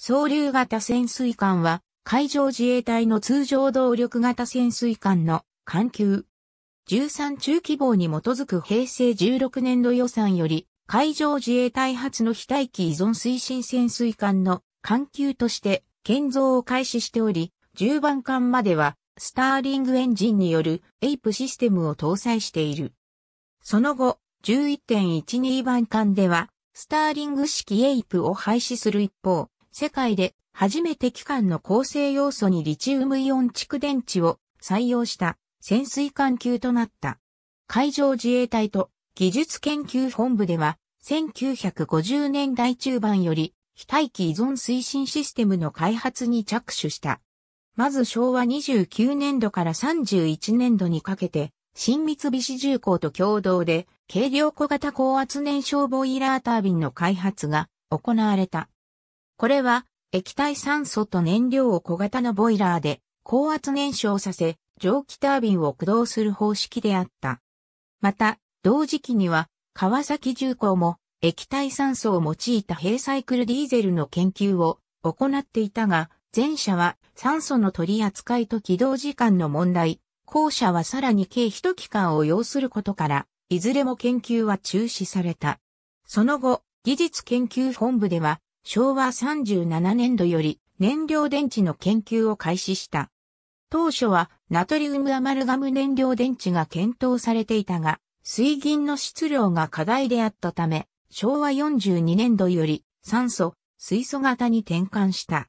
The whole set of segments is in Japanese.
総流型潜水艦は、海上自衛隊の通常動力型潜水艦の艦級。13中規模に基づく平成16年度予算より、海上自衛隊発の非待機依存推進潜水艦の艦級として建造を開始しており、10番艦までは、スターリングエンジンによるエイプシステムを搭載している。その後、11.12番艦では、スターリング式エイプを廃止する一方、世界で初めて機関の構成要素にリチウムイオン蓄電池を採用した潜水艦級となった。海上自衛隊と技術研究本部では1950年代中盤より非待機依存推進システムの開発に着手した。まず昭和29年度から31年度にかけて、新三菱重工と共同で、軽量小型高圧燃焼ボイラータービンの開発が行われた。これは液体酸素と燃料を小型のボイラーで高圧燃焼させ蒸気タービンを駆動する方式であった。また、同時期には川崎重工も液体酸素を用いた閉サイクルディーゼルの研究を行っていたが、前者は酸素の取り扱いと起動時間の問題、後者はさらに計一期間を要することから、いずれも研究は中止された。その後、技術研究本部では昭和37年度より燃料電池の研究を開始した。当初はナトリウムアマルガム燃料電池が検討されていたが、水銀の質量が課題であったため、昭和42年度より酸素、水素型に転換した。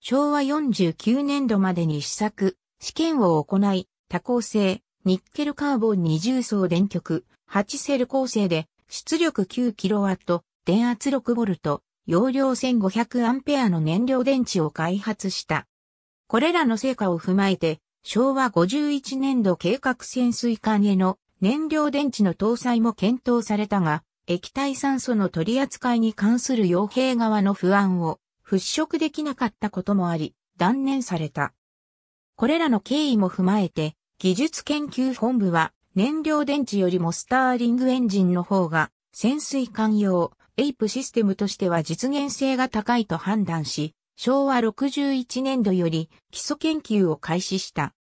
昭和49年度までに試作、試験を行い、多構成、ニッケルカーボン二重層電極、8セル構成で、出力 9kW、電圧 6V、容量1500アンペアの燃料電池を開発した。これらの成果を踏まえて、昭和51年度計画潜水艦への燃料電池の搭載も検討されたが、液体酸素の取り扱いに関する傭兵側の不安を払拭できなかったこともあり、断念された。これらの経緯も踏まえて、技術研究本部は燃料電池よりもスターリングエンジンの方が潜水艦用、エイプシステムとしては実現性が高いと判断し、昭和61年度より基礎研究を開始した。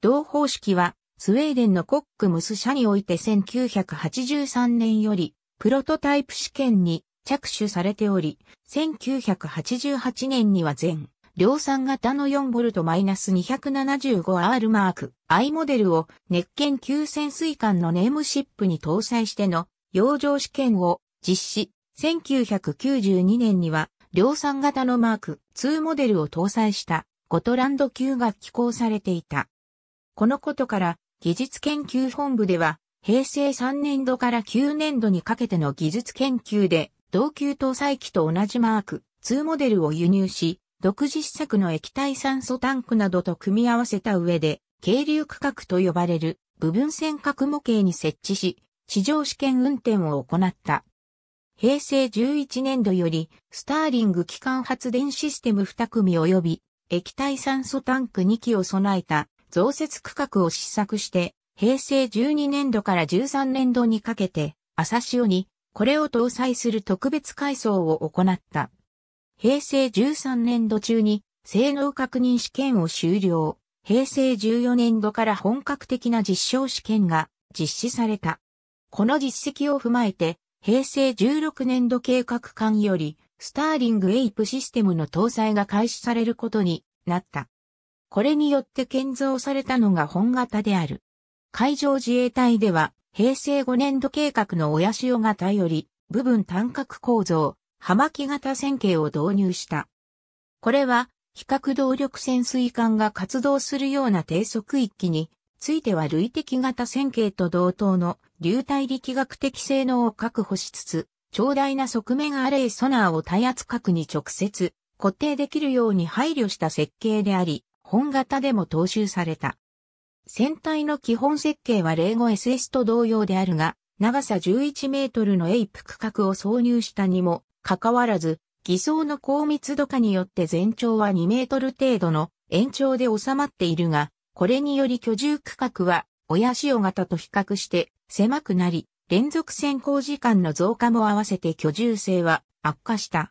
同方式はスウェーデンのコックムス社において1983年よりプロトタイプ試験に着手されており、1988年には全量産型の 4V-275R マーク I モデルを熱研9潜水艦のネームシップに搭載しての養生試験を実施、1992年には量産型のマーク2モデルを搭載したゴトランド級が寄港されていた。このことから技術研究本部では平成3年度から9年度にかけての技術研究で同級搭載機と同じマーク2モデルを輸入し、独自施策の液体酸素タンクなどと組み合わせた上で、軽流区画と呼ばれる部分線角模型に設置し、地上試験運転を行った。平成11年度より、スターリング機関発電システム2組及び、液体酸素タンク2機を備えた増設区画を試作して、平成12年度から13年度にかけて、朝潮に、これを搭載する特別改装を行った。平成13年度中に、性能確認試験を終了。平成14年度から本格的な実証試験が実施された。この実績を踏まえて、平成16年度計画間より、スターリングエイプシステムの搭載が開始されることになった。これによって建造されたのが本型である。海上自衛隊では、平成5年度計画の親潮型より、部分単角構造、葉巻型線形を導入した。これは、比較動力潜水艦が活動するような低速域については類的型線形と同等の流体力学的性能を確保しつつ、長大な側面アレイソナーを耐圧角に直接固定できるように配慮した設計であり、本型でも踏襲された。船体の基本設計は例語 SS と同様であるが、長さ11メートルのエイプ区画を挿入したにもかかわらず、偽装の高密度化によって全長は2メートル程度の延長で収まっているが、これにより居住区画は、親潮型と比較して狭くなり、連続先行時間の増加も合わせて居住性は悪化した。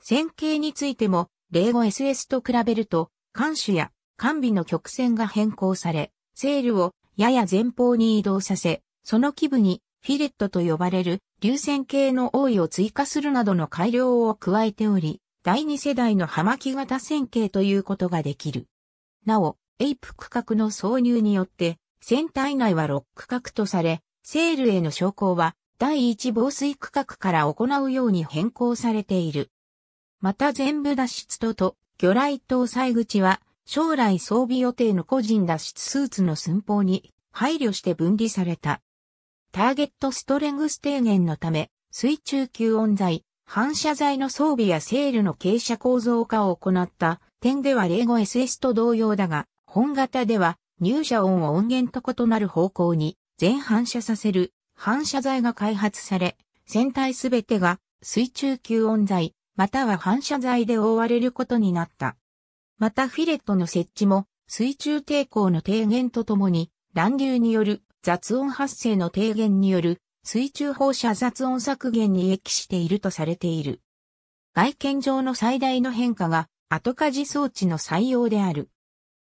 線形についても、例語 SS と比べると、艦首や艦尾の曲線が変更され、セールをやや前方に移動させ、その基部にフィレットと呼ばれる流線形の多いを追加するなどの改良を加えており、第二世代の葉巻型線形ということができる。なお、エイプ区画の挿入によって、船体内は6区画とされ、セールへの昇降は第1防水区画から行うように変更されている。また全部脱出とと、魚雷搭載口は、将来装備予定の個人脱出スーツの寸法に配慮して分離された。ターゲットストレングス低減のため、水中吸音材、反射材の装備やセールの傾斜構造化を行った点では例語 SS と同様だが、本型では入射音を音源と異なる方向に全反射させる反射材が開発され、船体すべてが水中吸音材、または反射材で覆われることになった。またフィレットの設置も水中抵抗の低減とともに、乱流による雑音発生の低減による水中放射雑音削減に益しているとされている。外見上の最大の変化が後火事装置の採用である。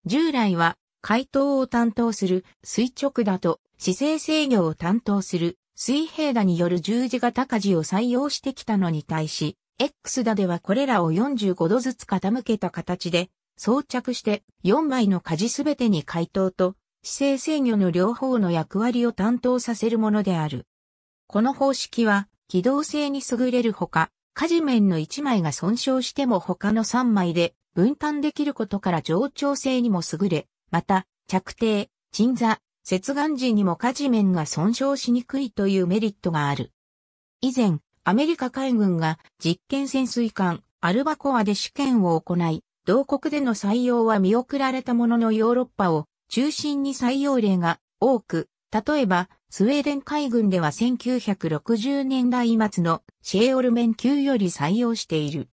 従来は回答を担当する垂直打と姿勢制御を担当する水平打による十字型舵を採用してきたのに対し、X 打ではこれらを45度ずつ傾けた形で装着して4枚の舵すべてに回答と姿勢制御の両方の役割を担当させるものである。この方式は機動性に優れるほか、舵面の1枚が損傷しても他の3枚で分担できることから冗長性にも優れ、また、着底、鎮座、接岸時にも火事面が損傷しにくいというメリットがある。以前、アメリカ海軍が実験潜水艦アルバコアで試験を行い、同国での採用は見送られたもののヨーロッパを中心に採用例が多く、例えば、スウェーデン海軍では1960年代末のシェーオルメン級より採用している。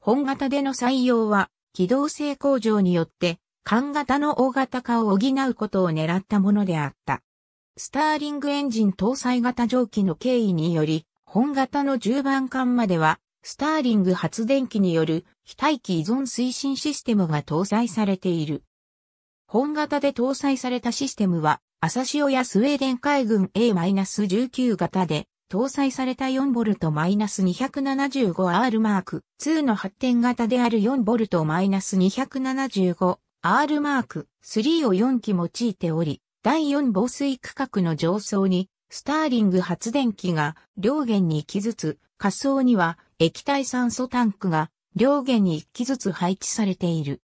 本型での採用は機動性向上によって、艦型の大型化を補うことを狙ったものであった。スターリングエンジン搭載型蒸気の経緯により、本型の10番艦までは、スターリング発電機による非待機依存推進システムが搭載されている。本型で搭載されたシステムは、朝潮やスウェーデン海軍 A-19 型で、搭載された 4V-275R マーク2の発展型である 4V-275R マーク3を4機用いており、第4防水区画の上層にスターリング発電機が両弦に1機ずつ、下層には液体酸素タンクが両弦に1機ずつ配置されている。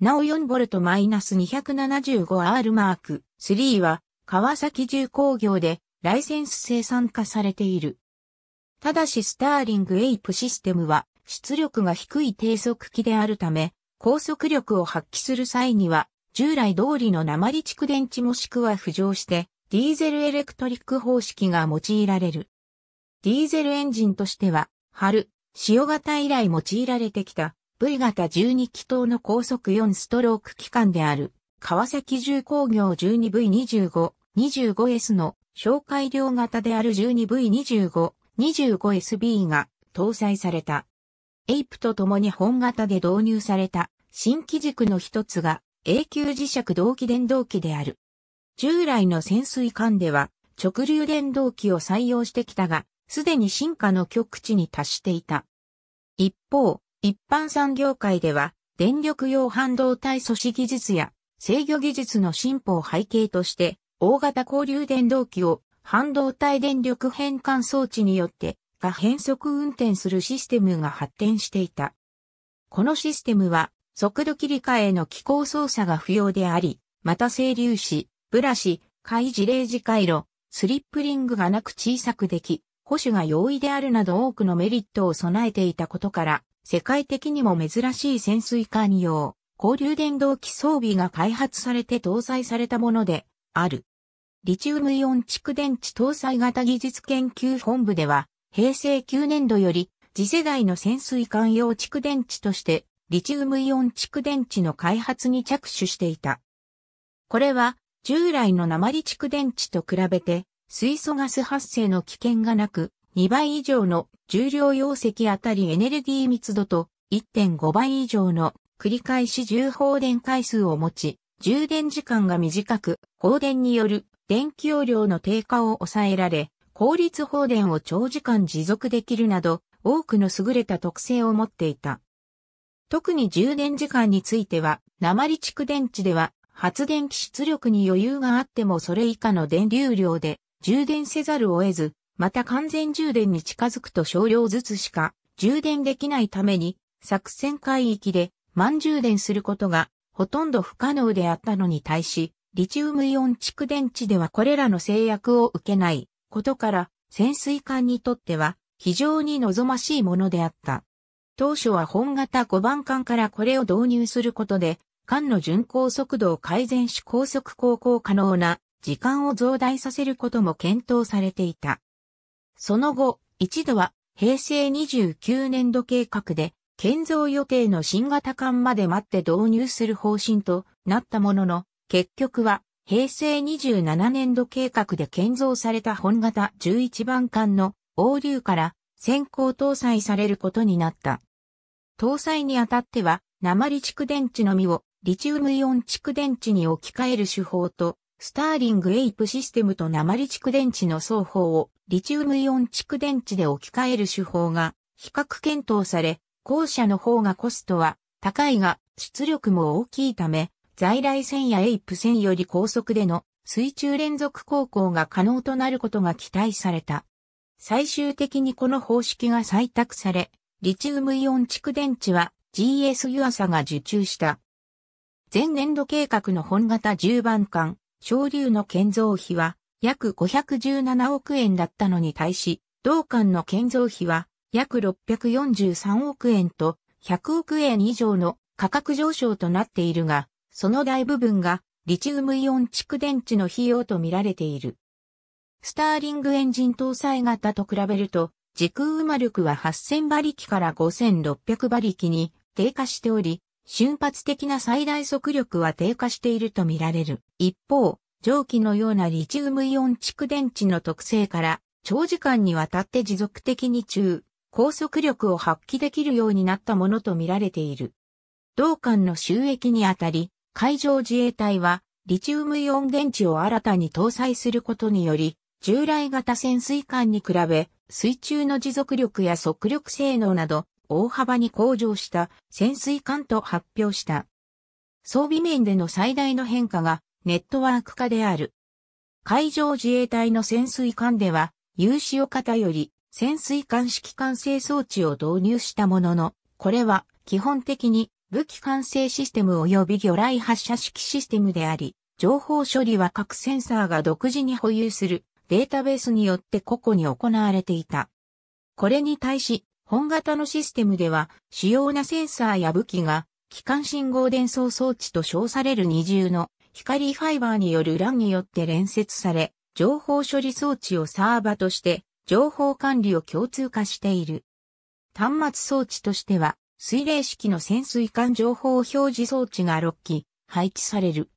なお 4V-275R マーク3は川崎重工業でライセンス生産化されている。ただしスターリングエイプシステムは出力が低い低速機であるため、高速力を発揮する際には、従来通りの鉛蓄電池もしくは浮上して、ディーゼルエレクトリック方式が用いられる。ディーゼルエンジンとしては、春、塩型以来用いられてきた、V 型12気筒の高速4ストローク機関である、川崎重工業 12V25、25S の紹介量型である 12V25、25SB が搭載された。エイプと共に本型で導入された新機軸の一つが永久磁石同期電動機である。従来の潜水艦では直流電動機を採用してきたが、すでに進化の極地に達していた。一方、一般産業界では、電力用半導体素子技術や制御技術の進歩を背景として、大型交流電動機を半導体電力変換装置によってが変速運転するシステムが発展していた。このシステムは速度切り替えの機構操作が不要であり、また整流子、ブラシ、開示レージ回路、スリップリングがなく小さくでき、保守が容易であるなど多くのメリットを備えていたことから、世界的にも珍しい潜水艦用、交流電動機装備が開発されて搭載されたもので、ある。リチウムイオン蓄電池搭載型技術研究本部では、平成9年度より、次世代の潜水艦用蓄電池として、リチウムイオン蓄電池の開発に着手していた。これは、従来の鉛蓄電池と比べて、水素ガス発生の危険がなく、2倍以上の重量容積あたりエネルギー密度と1.5倍以上の繰り返し重放電回数を持ち、充電時間が短く、放電による電気容量の低下を抑えられ、効率放電を長時間持続できるなど、多くの優れた特性を持っていた。特に充電時間については、鉛蓄電池では、発電機出力に余裕があってもそれ以下の電流量で充電せざるを得ず、また完全充電に近づくと少量ずつしか充電できないために、作戦海域で満充電することがほとんど不可能であったのに対し、リチウムイオン蓄電池ではこれらの制約を受けないことから潜水艦にとっては非常に望ましいものであった。当初は本型5番艦からこれを導入することで、艦の巡航速度を改善し高速航行可能な時間を増大させることも検討されていた。その後、一度は平成29年度計画で建造予定の新型艦まで待って導入する方針となったものの、結局は平成27年度計画で建造された本型11番艦の横流から先行搭載されることになった。搭載にあたっては、鉛蓄電池のみをリチウムイオン蓄電池に置き換える手法と、スターリングエイプシステムと鉛蓄電池の双方をリチウムイオン蓄電池で置き換える手法が比較検討され、後者の方がコストは高いが出力も大きいため、在来線やエイプ線より高速での水中連続航行が可能となることが期待された。最終的にこの方式が採択され、リチウムイオン蓄電池は GS ユアサが受注した。前年度計画の本型10番艦、昇竜の建造費は約517億円だったのに対し、同艦の建造費は約643億円と100億円以上の価格上昇となっているが、その大部分がリチウムイオン蓄電池の費用と見られている。スターリングエンジン搭載型と比べると、時空馬力は8000馬力から5600馬力に低下しており、瞬発的な最大速力は低下していると見られる。一方、蒸気のようなリチウムイオン蓄電池の特性から、長時間にわたって持続的に中高速力を発揮できるようになったものとみられている。同館の収益にあたり、海上自衛隊は、リチウムイオン電池を新たに搭載することにより、従来型潜水艦に比べ、水中の持続力や速力性能など、大幅に向上した潜水艦と発表した。装備面での最大の変化が、ネットワーク化である。海上自衛隊の潜水艦では、有志を方より、潜水艦式管制装置を導入したものの、これは基本的に武器管制システム及び魚雷発射式システムであり、情報処理は各センサーが独自に保有するデータベースによって個々に行われていた。これに対し、本型のシステムでは、主要なセンサーや武器が、機関信号伝送装置と称される二重の光ファイバーによる欄によって連接され、情報処理装置をサーバとして情報管理を共通化している。端末装置としては、水冷式の潜水艦情報表示装置が6機配置される。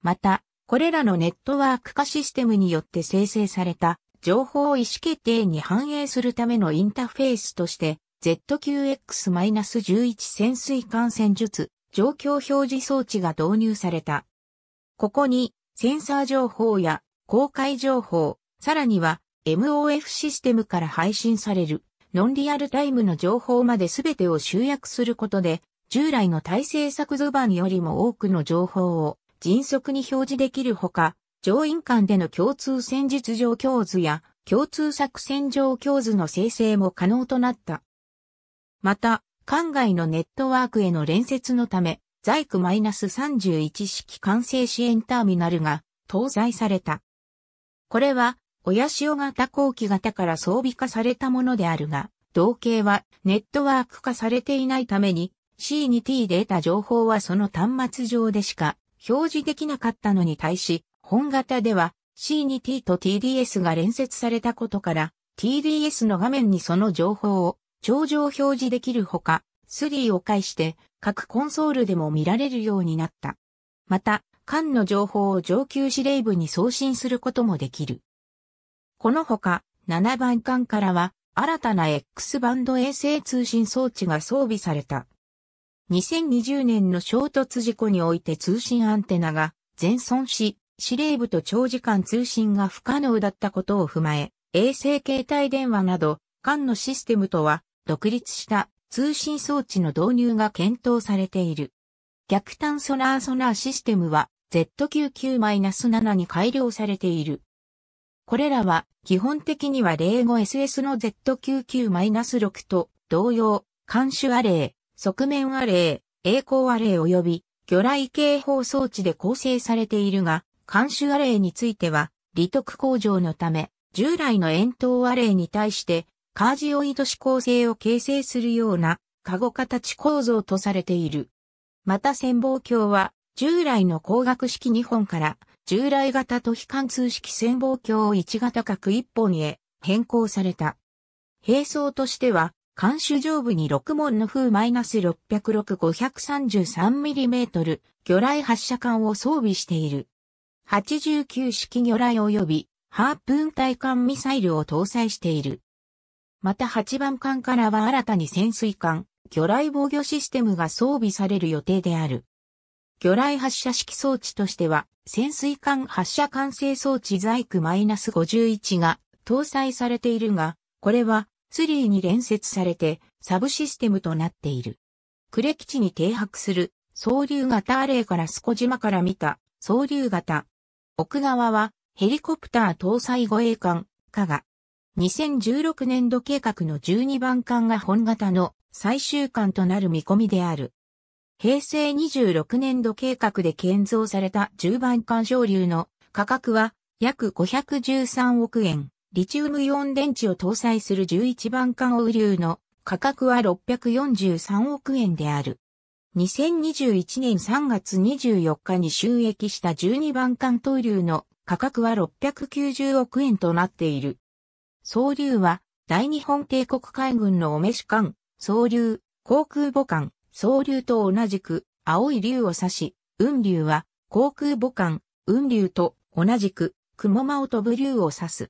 また、これらのネットワーク化システムによって生成された情報を意思決定に反映するためのインターフェースとして ZQX-11 潜水艦戦術状況表示装置が導入された。ここにセンサー情報や公開情報、さらには MOF システムから配信されるノンリアルタイムの情報まで全てを集約することで、従来の体制作図版よりも多くの情報を迅速に表示できるほか、上院間での共通戦術上教図や共通作戦上教図の生成も可能となった。また、館外のネットワークへの連接のため、在庫 -31 式完成支援ターミナルが搭載された。これは親潮型後期型から装備化されたものであるが、同型はネットワーク化されていないために C2T で得た情報はその端末上でしか表示できなかったのに対し、本型では C2T と TDS が連接されたことから、TDS の画面にその情報を頂上表示できるほか、3を介して各コンソールでも見られるようになった。また、間の情報を上級指令部に送信することもできる。このほか、7番艦からは、新たな X バンド衛星通信装置が装備された。2020年の衝突事故において通信アンテナが全損し、司令部と長時間通信が不可能だったことを踏まえ、衛星携帯電話など、間のシステムとは独立した通信装置の導入が検討されている。逆端ソナーソナーシステムは z 9 9 7に改良されている。これらは基本的には例語 SS の Z99-6 と同様、監守アレイ、側面アレイ、栄光アレイ及び魚雷警報装置で構成されているが、監守アレイについては、利得向上のため、従来の円筒アレイに対して、カージオイド指向性を形成するような、カゴ形構造とされている。また潜望鏡は、従来の光学式2本から、従来型と非貫通式潜望鏡を1型角1本へ変更された。並走としては、艦首上部に6門の風 -606-533mm 魚雷発射管を装備している。89式魚雷及びハープーン対艦ミサイルを搭載している。また8番艦からは新たに潜水艦、魚雷防御システムが装備される予定である。魚雷発射式装置としては、潜水艦発射管制装置在庫ス -51 が搭載されているが、これはツリーに連接されてサブシステムとなっている。クレ基地に停泊する総流型アレイからスコ島から見た総流型。奥側はヘリコプター搭載護衛艦、加賀。2016年度計画の12番艦が本型の最終艦となる見込みである。平成26年度計画で建造された10番環上流の価格は約513億円、リチウムイオン電池を搭載する11番環欧流の価格は643億円である。2021年3月24日に収益した12番環投流の価格は690億円となっている。総流は大日本帝国海軍のお召し艦、総流、航空母艦、総流と同じく青い竜を指し、雲竜は航空母艦、雲竜と同じく雲間を飛ぶ竜を指す。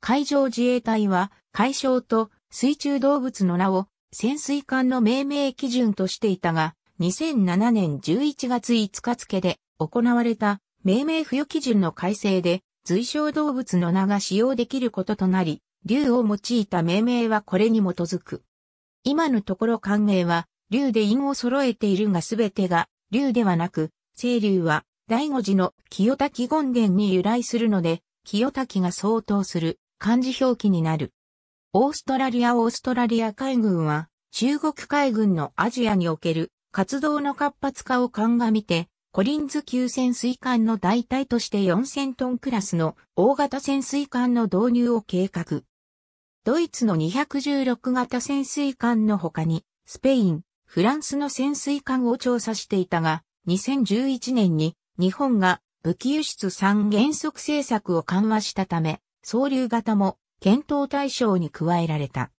海上自衛隊は海将と水中動物の名を潜水艦の命名基準としていたが、2007年11月5日付で行われた命名付与基準の改正で随称動物の名が使用できることとなり、竜を用いた命名はこれに基づく。今のところ艦名は竜で韻を揃えているがすべてが竜ではなく、清流は第五寺の清滝権現に由来するので、清滝が相当する漢字表記になる。オーストラリアオーストラリア海軍は中国海軍のアジアにおける活動の活発化を鑑みて、コリンズ級潜水艦の代替として4000トンクラスの大型潜水艦の導入を計画。ドイツの216型潜水艦の他に、スペイン、フランスの潜水艦を調査していたが、2011年に日本が武器輸出3原則政策を緩和したため、総流型も検討対象に加えられた。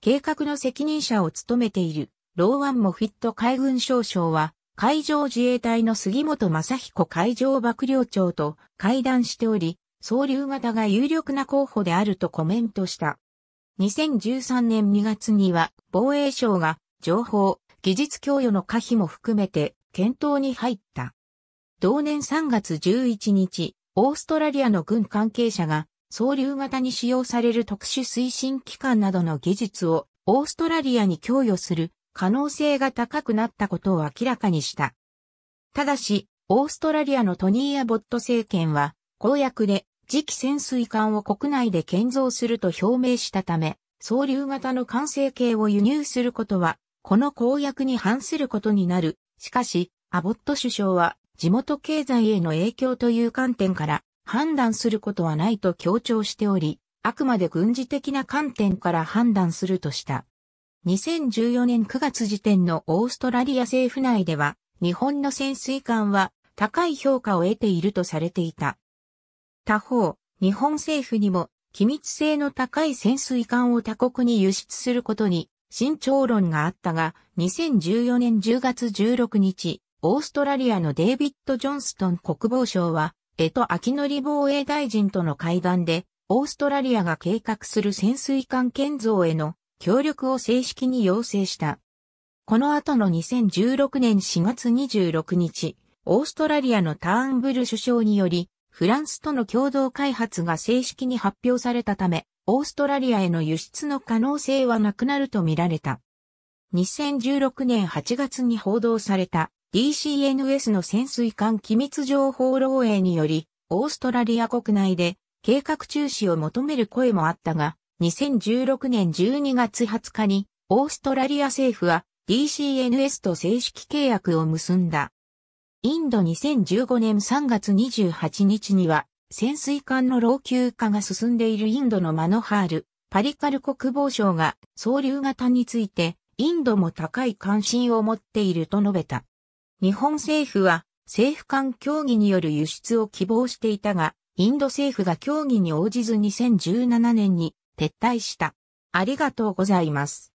計画の責任者を務めているローワンモフィット海軍少将は、海上自衛隊の杉本正彦海上幕僚長と会談しており、総流型が有力な候補であるとコメントした。2013年2月には防衛省が情報、技術供与の可否も含めて検討に入った。同年3月11日、オーストラリアの軍関係者が、総流型に使用される特殊推進機関などの技術をオーストラリアに供与する可能性が高くなったことを明らかにした。ただし、オーストラリアのトニー・アボット政権は、公約で次期潜水艦を国内で建造すると表明したため、総流型の完成形を輸入することはこの公約に反することになる。しかし、アボット首相は地元経済への影響という観点から判断することはないと強調しており、あくまで軍事的な観点から判断するとした。2014年9月時点のオーストラリア政府内では、日本の潜水艦は高い評価を得ているとされていた。他方、日本政府にも機密性の高い潜水艦を他国に輸出することに慎重論があったが、2014年10月16日、オーストラリアのデイビッド・ジョンストン国防相は、江戸秋典防衛大臣との会談で、オーストラリアが計画する潜水艦建造への協力を正式に要請した。この後の2016年4月26日、オーストラリアのターンブル首相により、フランスとの共同開発が正式に発表されたため、オーストラリアへの輸出の可能性はなくなるとみられた。2016年8月に報道された DCNS の潜水艦機密情報漏洩により、オーストラリア国内で計画中止を求める声もあったが、2016年12月20日にオーストラリア政府は DCNS と正式契約を結んだ。インド2015年3月28日には潜水艦の老朽化が進んでいるインドのマノハール、パリカル国防省が総流型について、インドも高い関心を持っていると述べた。日本政府は政府間協議による輸出を希望していたが、インド政府が協議に応じず2017年に撤退した。ありがとうございます。